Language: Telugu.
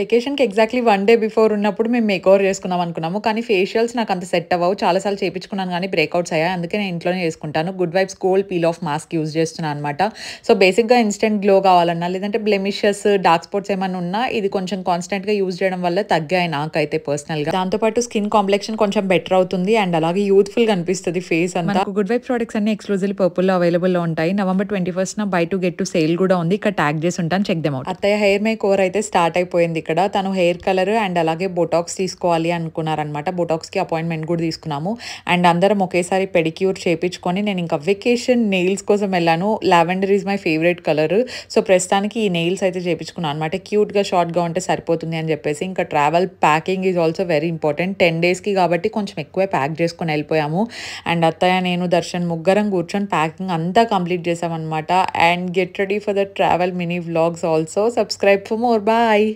వెకేషన్కి ఎగ్జాక్ట్లీ వన్ డే బిఫోర్ ఉన్నప్పుడు మేము మేకోవర్ చేసుకున్నాం అనుకున్నాము కానీ ఫేషియల్స్ నాకు అంత సెట్ అవ్వవు చాలాసార్లు చేయించుకున్నాను కానీ బ్రేక్అవుట్స్ అయ్యాయి అందుకే నేను ఇంట్లోనే చేసుకుంటాను good vibes cold peel off mask use చేస్తున్నాను అనమాట సో బేసిక్గా ఇన్స్టెంట్ గ్లో కావాలన్నా లేదంటే బ్లెమిషియస్ డార్క్ స్పాట్స్ ఏమైనా ఉన్నా ఇది కొంచెం కాన్స్టెంట్గా యూజ్ చేయడం వల్ల తగ్గాయి నాకైతే పర్సనల్గా దాంతోపాటు స్కిన్ కాంప్లెక్షన్ కొంచెం బెటర్ అవుతుంది అండ్ అలాగే యూత్ఫుల్ కనిపిస్తుంది ఫేస్ అంతా గుడ్ వైఫ్ ప్రోడక్ట్స్ అన్ని ఎక్స్క్లూజివ్ పర్పుల్లో అవైలబుల్లో ఉంటాయి November twenty first buy two get two sale కూడా ఉంది ఇక్కడ ట్యాగ్ చేసి ఉంటాను చెక్ దెమ్ అవుట్ అత్తయ్య హెయిర్ మేక్ ఓవర్ అయితే స్టార్ట్ అయిపోయింది ఇక్కడ తను హెయిర్ కలర్ అండ్ అలాగే బొటాక్స్ తీసుకోవాలి అనుకున్నారనమాట బొటాక్స్కి అపాయింట్మెంట్ కూడా తీసుకున్నాము అండ్ అందరం ఒకేసారి పెడిక్యూర్ చేయించుకొని నేను ఇంకా వెకేషన్ నెయిల్స్ కోసం వెళ్ళాను lavender is my favourite colour so ప్రస్తుతానికి ఈ నెయిల్స్ అయితే చేయించుకున్నాను అనమాట క్యూట్గా షార్ట్గా ఉంటే సరిపోతుంది అని చెప్పేసి ఇంకా travel packing is also very important ten డేస్కి కాబట్టి కొంచెం ఎక్కువే ప్యాక్ చేసుకొని వెళ్ళిపోయాము అండ్ అత్తయ్య నేను దర్శన్ ముగ్గురం కూర్చొని ప్యాకింగ్ అంతా కంప్లీట్ చేసామన్నమాట and get ready for the travel mini vlogs also subscribe for more bye